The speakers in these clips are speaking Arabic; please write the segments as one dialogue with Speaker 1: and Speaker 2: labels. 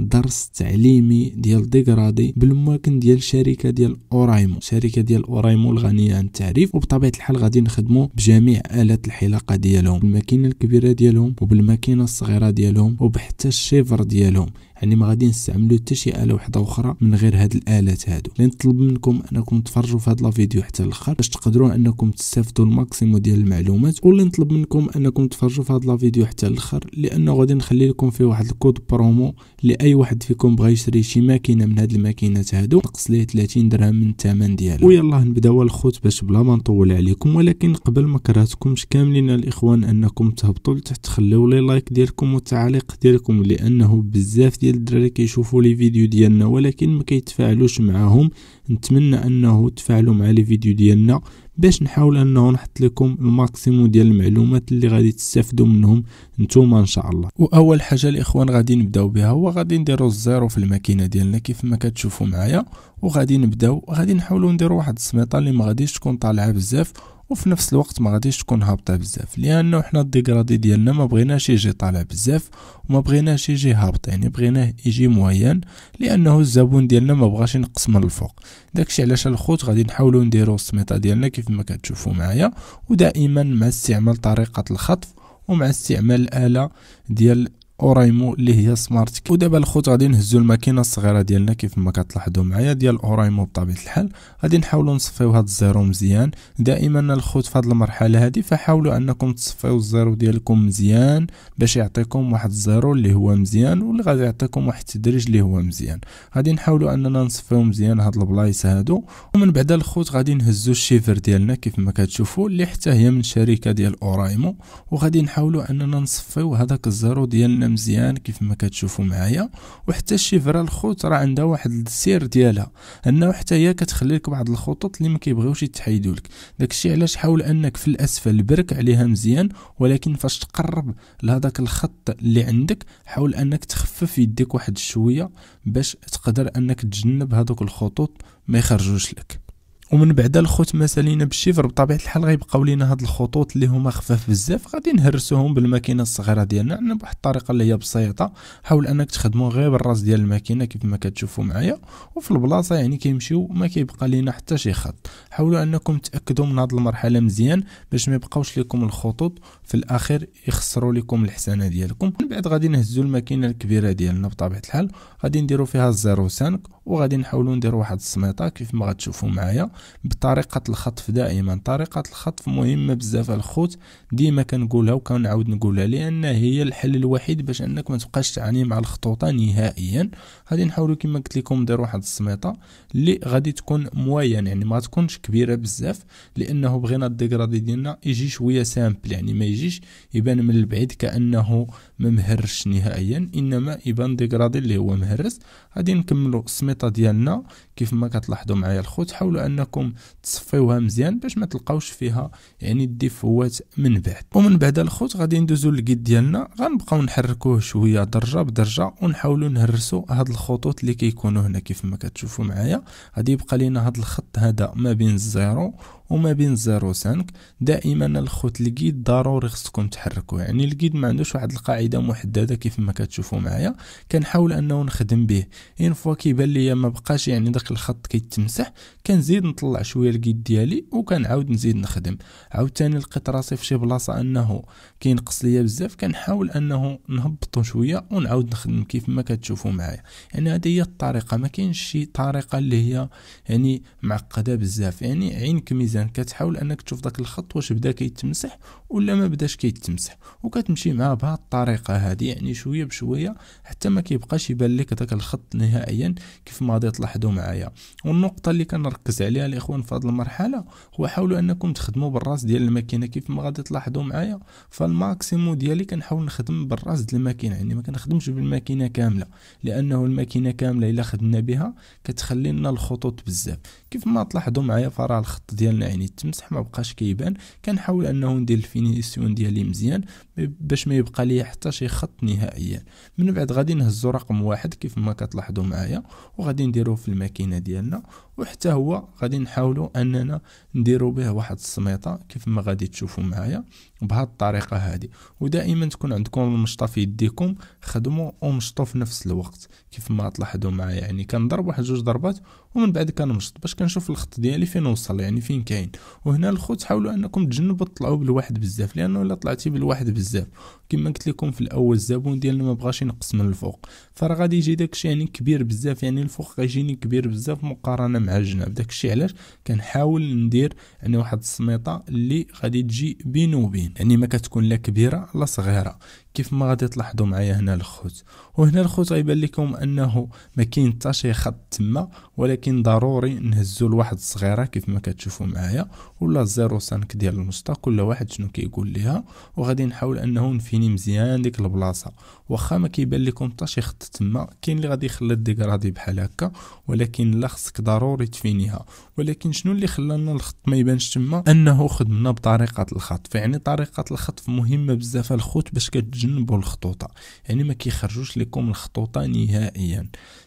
Speaker 1: درس تعليمي ديال ديغرادي بالماكن ديال شركه ديال اورايمو شركه ديال اورايمو الغنيه عن التعريف وبطبيعه الحال غادي نخدموا بجميع الات الحلاقه ديالهم بالماكينه الكبيره ديالهم وبالماكينه الصغيره ديالهم وبحتى الشيفر ديالهم يعني ما غادي نستعملوا حتى شي اله وحده اخرى من غير هاد الالات هادو اللي يعني نطلب منكم انكم تفرجوا في هاد لا فيديو حتى الاخر باش تقدروا انكم تستافدوا الماكسيمو ديال المعلومات واللي نطلب منكم انكم تفرجوا في هاد لا فيديو حتى الاخر لانه غادي نخلي لكم فيه واحد الكود برومو لاي واحد فيكم بغى يشري شي ماكينه من هاد الماكينات هادو نقص ليه 30 درهم من الثمن ديالها ويلا نبداو الخوت باش بلا ما نطول عليكم ولكن قبل ما كرهتكمش كاملين الاخوان انكم تهبطوا لتحت خليو لي لايك ديالكم والتعليق ديالكم لانه بزاف ديال ديال الدراري كيشوفوا لي فيديو ديالنا ولكن ما كيتفاعلوش معاهم نتمنى انه تفاعلوا مع لي فيديو ديالنا باش نحاول انه نحط لكم الماكسيموم ديال المعلومات اللي غادي تستافدوا منهم نتوما ان شاء الله واول حاجه الاخوان غادي نبداو بها هو غادي نديرو الزيرو في الماكينه ديالنا كيف ما كتشوفوا معايا وغادي نبداو غادي نحاولوا نديرو واحد السميطه اللي ما غاديش تكون طالعه بزاف وفي نفس الوقت ما غاديش تكون هابطه بزاف لانه حنا الديغرادي ديالنا ما بغيناش يجي طالع بزاف وما بغيناش يجي هابط يعني بغيناه يجي موين لانه الزبون ديالنا ما بغاش ينقص من الفوق داكشي علاش الخوت غادي نحاولوا نديروا السميطه ديالنا كيف ما كتشوفوا معايا ودائما مع استعمال طريقه الخطف ومع استعمال الآلة ديال اورايمو اللي هي سمارت كي ودابا الخوت غادي نهزو الماكينه الصغيره ديالنا كيف ما كتلاحظوا معايا ديال اورايمو بطبيعه الحال غادي نحاولوا نصفيو هاد الزيرو مزيان دائما الخوت في هاد المرحله هادي فحاولوا انكم تصفيو الزيرو ديالكم مزيان باش يعطيكم واحد الزيرو اللي هو مزيان واللي غادي يعطيكم واحد التدريج اللي هو مزيان غادي نحاولوا اننا نصفيو مزيان هاد البلايص هادو ومن بعد الخوت غادي نهزو الشيفر ديالنا كيف ما كتشوفوا اللي حتى هي من شركه ديال اورايمو وغادي نحاولوا اننا نصفيو هذاك الزيرو ديالنا مزيان كيف ما كتشوفوا معايا وحتى الشيفرا الخوت راه عندها واحد السير ديالها انه حتى هي كتخلي لك بعض الخطوط اللي ما كيبغيوش يتحيدوا لك داكشي علاش حاول انك في الاسفل برك عليها مزيان ولكن فاش تقرب لهذاك الخط اللي عندك حاول انك تخفف يديك واحد شويه باش تقدر انك تجنب هذوك الخطوط ما يخرجوش لك ومن بعد الخوت سالينا بالشفر بطبيعه الحال غيبقاو لينا هاد الخطوط اللي هما خفاف بزاف غادي نهرسوهم بالماكينه الصغيره ديالنا بواحد الطريقه اللي هي بسيطه حاول انك تخدمو غير بالراس ديال الماكينه كيف ما كتشوفوا معايا وفي البلاصه يعني كيمشيو ما كيبقى لينا حتى شي خط حاولوا انكم تاكدوا من هاد المرحله مزيان باش ما يبقاوش لكم الخطوط في الاخير يخسروا لكم الحسنه ديالكم من بعد غادي نهزوا الماكينه الكبيره ديالنا بطبيعه الحال غادي نديروا فيها الزيرو سانك وغادي نحاولوا ندير واحد السميطه كيف ما غتشوفوا معايا بطريقه الخطف دائما طريقه الخطف مهمه بزاف الخوت ديما كنقولها وكنعاود نقولها لان هي الحل الوحيد باش انك ما تبقاش تعاني مع الخطوطه نهائيا غادي نحاولوا كما قلت لكم ندير واحد السميطه اللي غادي تكون موين يعني ما تكونش كبيره بزاف لانه بغينا الديغرادي ديالنا يجي شويه سامبل يعني ما يجيش يبان من البعيد كانه ما مهرش نهائيا انما يبان ديغرادي اللي هو مهرس غادي نكملوا السميطه ديالنا كيف ما كتلاحظوا معايا الخوت حاولوا انكم تصفيوها مزيان باش ما تلقاوش فيها يعني الديفوات من بعد ومن بعد الخوت غادي ندوزو للكيد ديالنا غنبقاو نحركوه شويه درجه بدرجه ونحاولوا نهرسوا هاد الخطوط اللي كيكونوا هنا كيف ما كتشوفوا معايا غادي يبقى لينا هاد الخط هذا ما بين الزيرو وما بين 0 و 5 دائما الخوت الكيد ضروري خصكم تحركوه يعني الكيد ما عندوش واحد القاعده محدده كيف ما كتشوفوا معايا كنحاول انه نخدم به ان فوا كيبان ليا ما بقاش يعني داك الخط كيتمسح كنزيد نطلع شويه الكيد ديالي وكنعاود نزيد نخدم عاوتاني لقيت راسي في شي بلاصه انه كينقص ليا بزاف كنحاول انه نهبطو شويه ونعاود نخدم كيف ما كتشوفوا معايا يعني هذه هي الطريقه ما كاينش شي طريقه اللي هي يعني معقده بزاف يعني عينك ميزان مزيان كتحاول انك تشوف داك الخط واش بدا كيتمسح ولا ما بداش كيتمسح وكتمشي معاه بهاد الطريقه هذه يعني شويه بشويه حتى ما كيبقاش يبان لك داك الخط نهائيا كيف ما غادي تلاحظوا معايا والنقطه اللي كنركز عليها الاخوان في هذه المرحله هو حاولوا انكم تخدموا بالراس ديال الماكينه كيف ما غادي تلاحظوا معايا فالماكسيمو ديالي كنحاول نخدم بالراس ديال الماكينه يعني ما كنخدمش بالماكينه كامله لانه الماكينه كامله الا خدمنا بها كتخلي لنا الخطوط بزاف كيف ما تلاحظوا معايا فراه الخط ديالنا يعني التمسح ما بقاش كيبان كنحاول انه ندير الفينيسيون ديالي مزيان باش ما يبقى لي حتى شي خط نهائيا من بعد غادي نهزو رقم واحد كيف ما كتلاحظوا معايا وغادي نديروه في الماكينه ديالنا وحتى هو غادي نحاولوا اننا نديروا به واحد السميطه كيف ما غادي تشوفوا معايا بهذه الطريقه هذه ودائما تكون عندكم المشطه في يديكم خدموا ومشطوا في نفس الوقت كيف ما تلاحظوا معايا يعني كنضرب واحد جوج ضربات ومن بعد كنمشط باش كنشوف الخط ديالي فين وصل يعني فين كاين كاين وهنا الخوت حاولوا انكم تجنبوا تطلعوا بالواحد بزاف لانه الا طلعتي بالواحد بزاف كما قلت لكم في الاول الزبون ديالنا ما بغاش ينقص من الفوق فراه غادي يجي داكشي يعني كبير بزاف يعني الفوق غيجيني كبير بزاف مقارنه مع الجناب داكشي علاش كنحاول ندير يعني واحد السميطه اللي غادي تجي بين وبين يعني ما كتكون لا كبيره لا صغيره كيف ما غادي تلاحظوا معايا هنا الخوت وهنا الخوت غيبان لكم انه ما كاين حتى شي خط تما ولكن ضروري نهزوا لواحد الصغيره كيف ما كتشوفوا معايا ولا 0.5 ديال المسطح كل واحد شنو كيقول كي ليها وغادي نحاول انه نفيني مزيان ديك البلاصه واخا ما كيبان لكم حتى شي خط تما كاين اللي غادي يخلى الديكرادي بحال هكا ولكن لا خصك ضروري تفينيها ولكن شنو اللي خلانا الخط ما يبانش تما انه خدمنا بطريقه الخطف يعني طريقه الخطف مهمه بزاف الخوت باش كتجي تجنبوا الخطوطه يعني ما كيخرجوش لكم الخطوطه نهائيا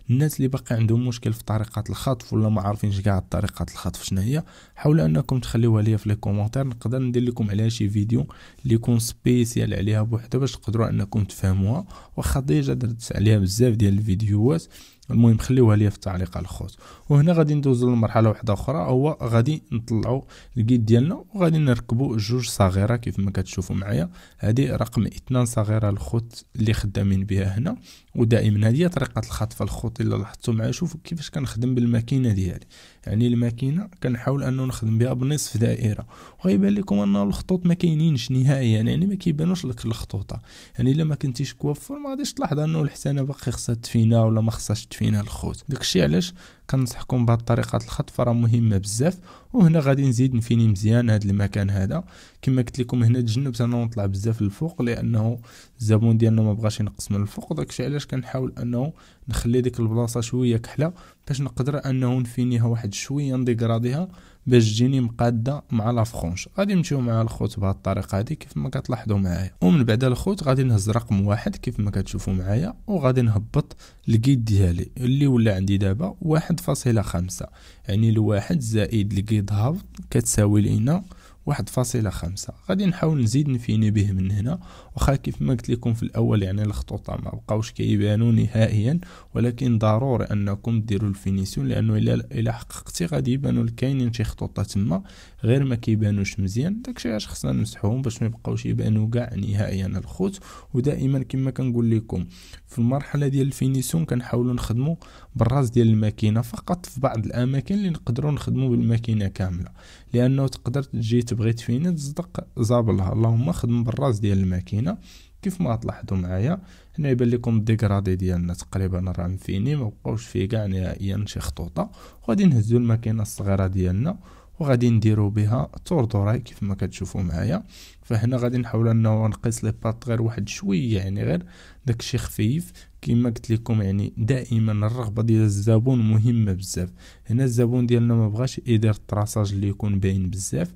Speaker 1: الناس اللي باقي عندهم مشكل في طريقه الخطف ولا ما عارفينش كاع طريقه الخطف شنو هي حاولوا انكم تخليوها ليا في لي كومونتير نقدر ندير لكم عليها شي فيديو اللي يكون سبيسيال عليها بوحدها باش تقدروا انكم تفهموها وخديجه درت عليها بزاف ديال الفيديوهات المهم خليوها ليا في التعليق الخوت وهنا غادي ندوزو لمرحله واحده اخرى هو غادي نطلعو الكيد ديالنا وغادي نركبو جوج صغيره كيف ما كتشوفوا معايا هذه رقم اثنان صغيره الخوت اللي خدامين بها هنا ودائما هذه هي طريقه الخطف الخوت الا لاحظتوا معايا شوفوا كيفاش كنخدم بالماكينه ديالي يعني الماكينه كنحاول انه نخدم بها بنصف دائره وغيبان لكم ان الخطوط ما كاينينش نهائيا يعني ما كيبانوش لك الخطوطه يعني الا ما كنتيش كوفر ما غاديش تلاحظ انه الحسانه باقي خصها تفينا ولا ما خصهاش فينا الخوت داكشي علاش كنصحكم بهاد طريقه الخط فرا مهمه بزاف وهنا غادي نزيد نفيني مزيان هاد المكان هذا كما قلت لكم هنا تجنبت انا نطلع بزاف للفوق لانه الزبون ديالنا ما بغاش ينقص من الفوق داكشي علاش كنحاول انه نخلي ديك البلاصه شويه كحله باش نقدر انه نفينيها واحد شويه نديكراديها باش تجيني مقاده مع لا فرونش غادي نمشيو مع الخوت بهذه الطريقه هذه كيف ما كتلاحظوا معايا ومن بعد الخوت غادي نهز رقم واحد كيف ما كتشوفوا معايا وغادي نهبط الكيد ديالي اللي ولا عندي دابا واحد فاصلة خمسة يعني الواحد زائد الكيد هابط كتساوي لينا واحد فاصلة خمسة غادي نحاول نزيد نفيني به من هنا وخا كيف ما قلت لكم في الاول يعني الخطوطة ما بقاوش كيبانو نهائيا ولكن ضروري انكم ديروا الفينيسيون لانه الى الى حققتي غادي يبانو كاينين شي خطوطه تما غير ما كيبانوش مزيان داكشي علاش خصنا نمسحوهم باش ما يبقاوش يبانو كاع نهائيا الخوت ودائما كما كنقول لكم في المرحله ديال الفينيسيون كنحاولوا نخدموا بالراس ديال الماكينه فقط في بعض الاماكن اللي نقدروا نخدموا بالماكينه كامله لانه تقدر تجي تبغي تفيني تصدق زابلها اللهم خدم بالراس ديال الماكينه كيف ما تلاحظوا معايا هنا يبان لكم ديغرادي ديالنا تقريبا راه مفيني ما بقاوش فيه كاع نهائيا شي خطوطه وغادي نهزو الماكينه الصغيره ديالنا وغادي نديرو بها تور دوراي كيف ما كتشوفوا معايا فهنا غادي نحاول انه نقيس لي بات غير واحد شويه يعني غير داكشي خفيف كما قلت لكم يعني دائما الرغبه ديال الزبون مهمه بزاف هنا الزبون ديالنا ما بغاش يدير التراساج اللي يكون باين بزاف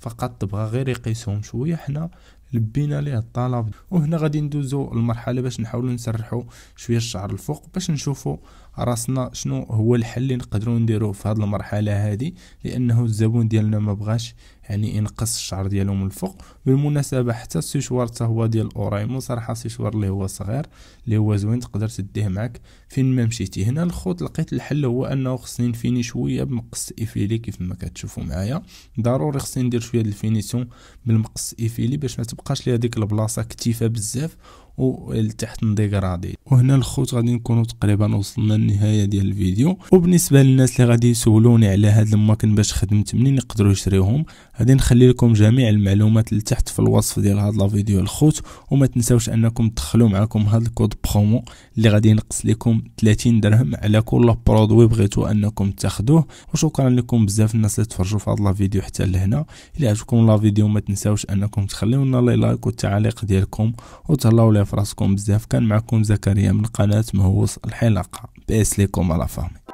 Speaker 1: فقط بغا غير يقيسهم شويه حنا لبينا ليه الطلب وهنا غادي ندوزو المرحله باش نحاولو نسرحو شويه الشعر الفوق باش نشوفو راسنا شنو هو الحل اللي نقدروا نديروه في هذه المرحله هذه لانه الزبون ديالنا ما بغاش يعني ينقص الشعر ديالو من الفوق بالمناسبه حتى السيشوار حتى هو ديال اورايمو صراحه السيشوار اللي هو صغير اللي هو زوين تقدر تديه معك فين ما مشيتي هنا الخوت لقيت الحل هو انه خصني نفيني شويه بمقص ايفيلي كيف ما كتشوفوا معايا ضروري خصني ندير شويه ديال الفينيسيون بالمقص ايفيلي باش ما تبقاش لي هذيك البلاصه كتيفه بزاف التحت نديغرادي وهنا الخوت غادي نكونوا تقريبا وصلنا للنهايه ديال الفيديو وبالنسبه للناس اللي غادي يسولوني على هاد الماكن باش خدمت منين يقدروا يشريوهم غادي نخلي لكم جميع المعلومات اللي تحت في الوصف ديال هاد لا فيديو الخوت وما تنساوش انكم تدخلوا معكم هاد الكود برومو اللي غادي ينقص لكم 30 درهم على كل برودوي بغيتوا انكم تاخذوه وشكرا لكم بزاف الناس اللي تفرجوا في هاد لا فيديو حتى لهنا الى عجبكم لا فيديو ما تنساوش انكم تخليونا لايك والتعليق ديالكم وتهلاو في راسكم بزاف كان معكم زكريا من قناة مهووس الحلقة بأس ليكم على فهمي